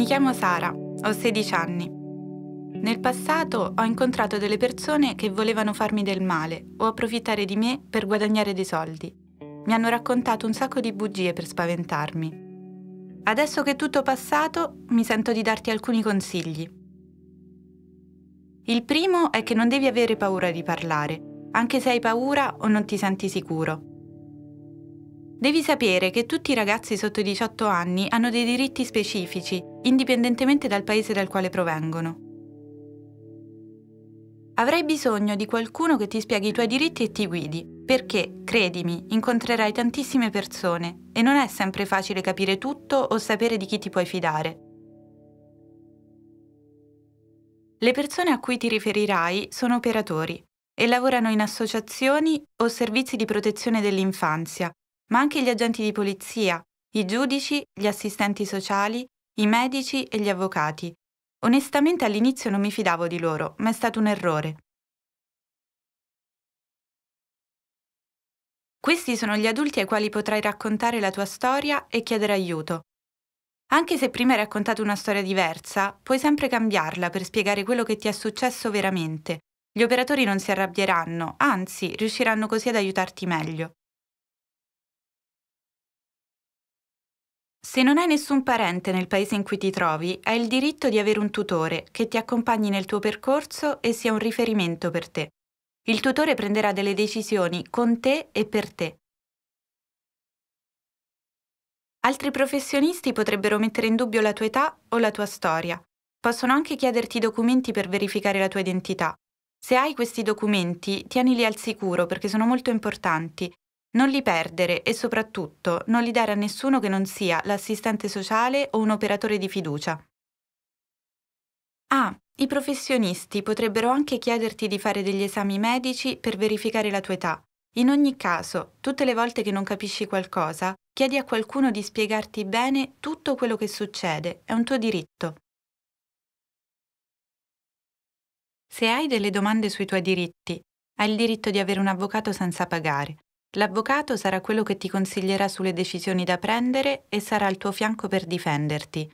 Mi chiamo Sara, ho 16 anni. Nel passato ho incontrato delle persone che volevano farmi del male o approfittare di me per guadagnare dei soldi. Mi hanno raccontato un sacco di bugie per spaventarmi. Adesso che è tutto passato, mi sento di darti alcuni consigli. Il primo è che non devi avere paura di parlare, anche se hai paura o non ti senti sicuro. Devi sapere che tutti i ragazzi sotto i 18 anni hanno dei diritti specifici, indipendentemente dal paese dal quale provengono. Avrai bisogno di qualcuno che ti spieghi i tuoi diritti e ti guidi, perché, credimi, incontrerai tantissime persone e non è sempre facile capire tutto o sapere di chi ti puoi fidare. Le persone a cui ti riferirai sono operatori e lavorano in associazioni o servizi di protezione dell'infanzia ma anche gli agenti di polizia, i giudici, gli assistenti sociali, i medici e gli avvocati. Onestamente all'inizio non mi fidavo di loro, ma è stato un errore. Questi sono gli adulti ai quali potrai raccontare la tua storia e chiedere aiuto. Anche se prima hai raccontato una storia diversa, puoi sempre cambiarla per spiegare quello che ti è successo veramente. Gli operatori non si arrabbieranno, anzi riusciranno così ad aiutarti meglio. Se non hai nessun parente nel paese in cui ti trovi, hai il diritto di avere un tutore che ti accompagni nel tuo percorso e sia un riferimento per te. Il tutore prenderà delle decisioni con te e per te. Altri professionisti potrebbero mettere in dubbio la tua età o la tua storia. Possono anche chiederti documenti per verificare la tua identità. Se hai questi documenti, tienili al sicuro perché sono molto importanti non li perdere e soprattutto non li dare a nessuno che non sia l'assistente sociale o un operatore di fiducia. Ah, i professionisti potrebbero anche chiederti di fare degli esami medici per verificare la tua età. In ogni caso, tutte le volte che non capisci qualcosa, chiedi a qualcuno di spiegarti bene tutto quello che succede, è un tuo diritto. Se hai delle domande sui tuoi diritti, hai il diritto di avere un avvocato senza pagare. L'avvocato sarà quello che ti consiglierà sulle decisioni da prendere e sarà al tuo fianco per difenderti.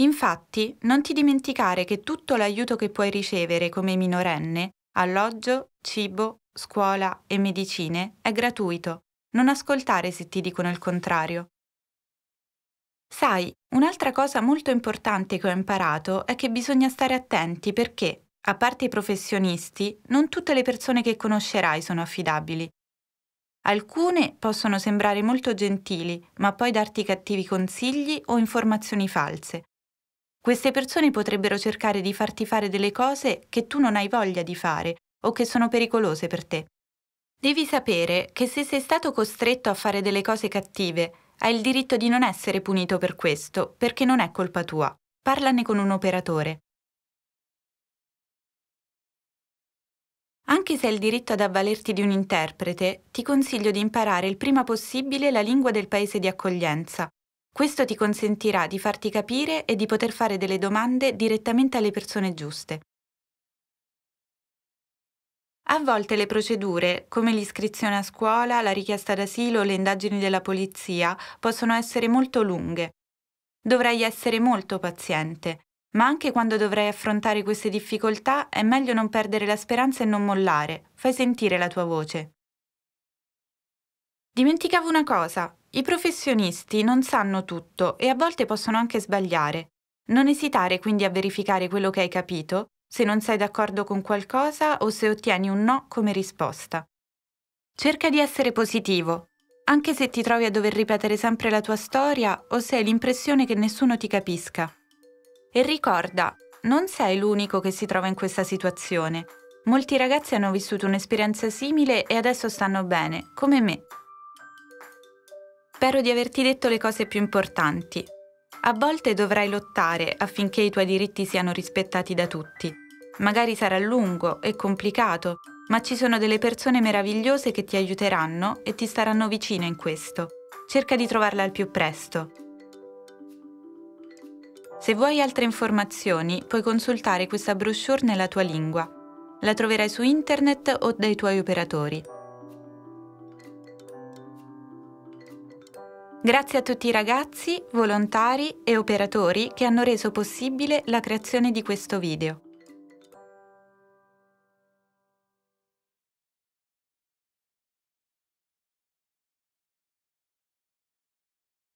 Infatti, non ti dimenticare che tutto l'aiuto che puoi ricevere come minorenne, alloggio, cibo, scuola e medicine, è gratuito. Non ascoltare se ti dicono il contrario. Sai, un'altra cosa molto importante che ho imparato è che bisogna stare attenti perché, a parte i professionisti, non tutte le persone che conoscerai sono affidabili Alcune possono sembrare molto gentili, ma poi darti cattivi consigli o informazioni false. Queste persone potrebbero cercare di farti fare delle cose che tu non hai voglia di fare o che sono pericolose per te. Devi sapere che se sei stato costretto a fare delle cose cattive, hai il diritto di non essere punito per questo, perché non è colpa tua. Parlane con un operatore. Anche se hai il diritto ad avvalerti di un interprete, ti consiglio di imparare il prima possibile la lingua del paese di accoglienza. Questo ti consentirà di farti capire e di poter fare delle domande direttamente alle persone giuste. A volte le procedure, come l'iscrizione a scuola, la richiesta d'asilo o le indagini della polizia, possono essere molto lunghe. Dovrai essere molto paziente. Ma anche quando dovrai affrontare queste difficoltà è meglio non perdere la speranza e non mollare. Fai sentire la tua voce. Dimenticavo una cosa. I professionisti non sanno tutto e a volte possono anche sbagliare. Non esitare quindi a verificare quello che hai capito, se non sei d'accordo con qualcosa o se ottieni un no come risposta. Cerca di essere positivo, anche se ti trovi a dover ripetere sempre la tua storia o se hai l'impressione che nessuno ti capisca. E ricorda, non sei l'unico che si trova in questa situazione. Molti ragazzi hanno vissuto un'esperienza simile e adesso stanno bene, come me. Spero di averti detto le cose più importanti. A volte dovrai lottare affinché i tuoi diritti siano rispettati da tutti. Magari sarà lungo e complicato, ma ci sono delle persone meravigliose che ti aiuteranno e ti staranno vicino in questo. Cerca di trovarla al più presto. Se vuoi altre informazioni, puoi consultare questa brochure nella tua lingua. La troverai su internet o dai tuoi operatori. Grazie a tutti i ragazzi, volontari e operatori che hanno reso possibile la creazione di questo video.